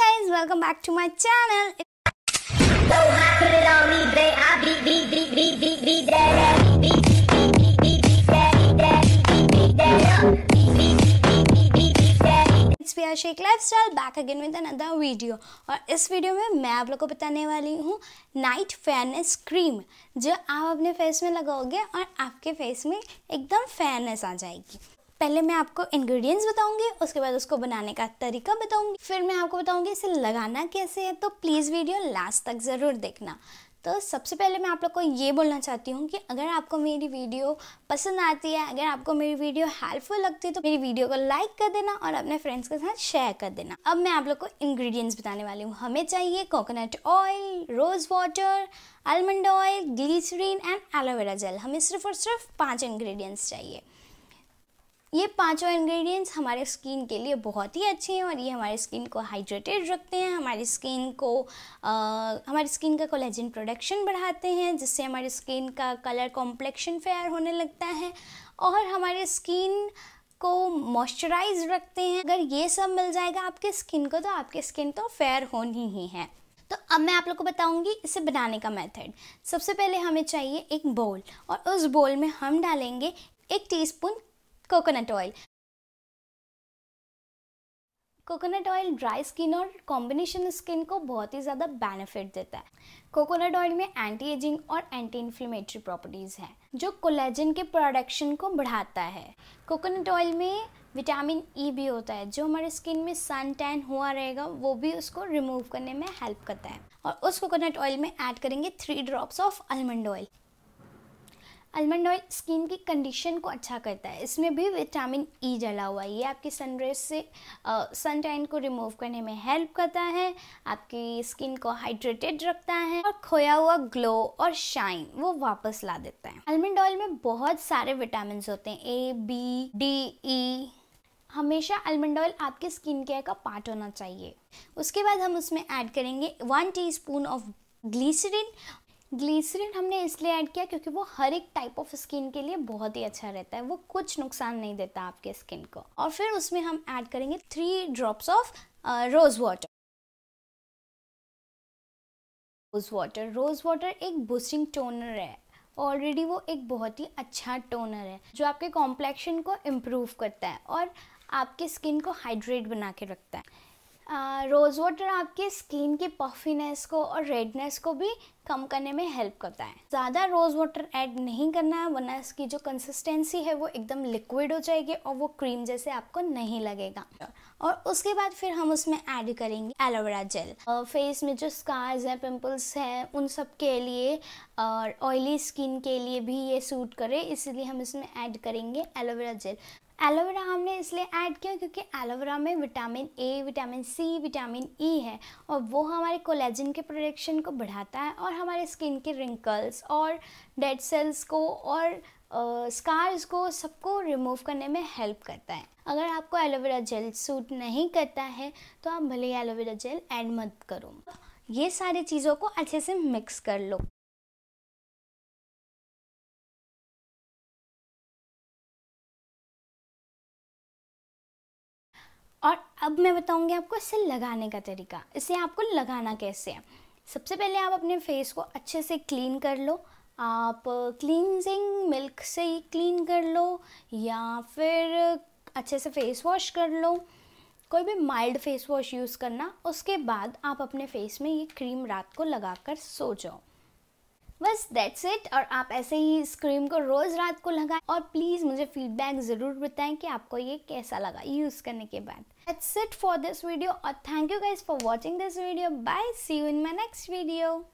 guys, welcome back to my channel. Shake lifestyle back again with another video और इस video में मैं आप लोगों को बताने वाली हूँ नाइट फेयरनेस क्रीम जो आप अपने फेस में लगाओगे और आपके फेस में एकदम फेयरनेस आ जाएगी पहले मैं आपको इंग्रेडिएंट्स बताऊंगी उसके बाद उसको बनाने का तरीका बताऊंगी फिर मैं आपको बताऊंगी इसे लगाना कैसे है तो प्लीज़ वीडियो लास्ट तक ज़रूर देखना तो सबसे पहले मैं आप लोग को ये बोलना चाहती हूँ कि अगर आपको मेरी वीडियो पसंद आती है अगर आपको मेरी वीडियो हेल्पफुल लगती है तो मेरी वीडियो को लाइक कर देना और अपने फ्रेंड्स के साथ शेयर कर देना अब मैं आप लोग को इंग्रेडिएंट्स बताने वाली हूँ हमें चाहिए coconut oil rose water almond oil glycerine and aloe vera gel हमें सिर्फ और सिर्फ पाँच इन्ग्रीडियंट्स चाहिए ये पांचों इंग्रेडिएंट्स हमारे स्किन के लिए बहुत ही अच्छे हैं और ये हमारे स्किन को हाइड्रेटेड रखते हैं हमारी स्किन को आ, हमारी स्किन का कोलेजन प्रोडक्शन बढ़ाते हैं जिससे हमारी स्किन का कलर कॉम्प्लेक्शन फेयर होने लगता है और हमारे स्किन को मॉइस्चराइज रखते हैं अगर ये सब मिल जाएगा आपके स्किन को तो आपकी स्किन तो फेयर होनी ही है तो अब मैं आप लोग को बताऊंगी इसे बनाने का मेथड सबसे पहले हमें चाहिए एक बोल और उस बोल में हम डालेंगे एक teaspoon coconut oil. Coconut oil dry skin और कॉम्बिनेशन स्किन को बहुत ही ज़्यादा बेनिफिट देता है कोकोनट ऑयल में एंटी एजिंग और एंटी इन्फ्लेमेटरी प्रॉपर्टीज़ हैं जो कोलेजन के प्रोडक्शन को बढ़ाता है कोकोनट ऑयल में विटामिन ई e भी होता है जो हमारे स्किन में सन टैन हुआ रहेगा वो भी उसको रिमूव करने में हेल्प करता है और उस कोकोनट ऑयल में ऐड करेंगे three drops of almond oil almond oil skin की कंडीशन को अच्छा करता है इसमें भी विटामिन ई e हुआ है ये आपकी सनरेज से सन टाइन को रिमूव करने में हेल्प करता है आपकी स्किन को हाइड्रेटेड रखता है और खोया हुआ ग्लो और शाइन वो वापस ला देता है आलमंड ऑयल में बहुत सारे विटामिन होते हैं ए बी डी ई हमेशा आलमंड ऑयल आपके स्किन केयर का पार्ट होना चाहिए उसके बाद हम उसमें ऐड करेंगे one T of glycerine glycerine हमने इसलिए ऐड किया क्योंकि वो हर एक टाइप ऑफ स्किन के लिए बहुत ही अच्छा रहता है वो कुछ नुकसान नहीं देता आपके स्किन को और फिर उसमें हम ऐड करेंगे three drops of rose water rose water rose water एक बूस्टिंग टोनर है ऑलरेडी वो एक बहुत ही अच्छा टोनर है जो आपके कॉम्प्लेक्शन को इम्प्रूव करता है और आपके स्किन को हाइड्रेट बना के रखता है रोज़ वाटर आपकी स्किन की पफिनेस को और रेडनेस को भी कम करने में हेल्प करता है ज़्यादा रोज़ वाटर ऐड नहीं करना है वरना इसकी जो कंसिस्टेंसी है वो एकदम लिक्विड हो जाएगी और वो क्रीम जैसे आपको नहीं लगेगा और उसके बाद फिर हम उसमें ऐड करेंगे एलोवेरा जेल फेस में जो स्कार्स हैं पिंपल्स हैं उन सब के लिए और ऑयली स्किन के लिए भी ये सूट करे इसलिए हम इसमें ऐड करेंगे एलोवेरा जेल एलोवेरा हमने इसलिए ऐड किया क्योंकि एलोवेरा में vitamin A vitamin C vitamin E e है और वो हमारे कोलेजन के प्रोडक्शन को बढ़ाता है और हमारे स्किन के रिंकल्स और डेड सेल्स को और स्कार्स uh, को सबको रिमूव करने में हेल्प करता है अगर आपको एलोवेरा जेल सूट नहीं करता है तो आप भले ही एलोवेरा जेल ऐड मत करो ये सारी चीज़ों को अच्छे से मिक्स कर लो और अब मैं बताऊंगी आपको इसे लगाने का तरीका इसे आपको लगाना कैसे है सबसे पहले आप अपने फेस को अच्छे से क्लीन कर लो आप क्लींजिंग मिल्क से ही क्लीन कर लो या फिर अच्छे से फेस वॉश कर लो कोई भी माइल्ड फेस वॉश यूज़ करना उसके बाद आप अपने फेस में ये क्रीम रात को लगा कर सो जाओ बस दैट्स इट और आप ऐसे ही इस क्रीम को रोज़ रात को लगाएं और प्लीज़ मुझे फीडबैक ज़रूर बताएं कि आपको ये कैसा लगा यूज़ करने के बाद That's it for this video. Or uh, thank you guys for watching this video. Bye. See you in my next video.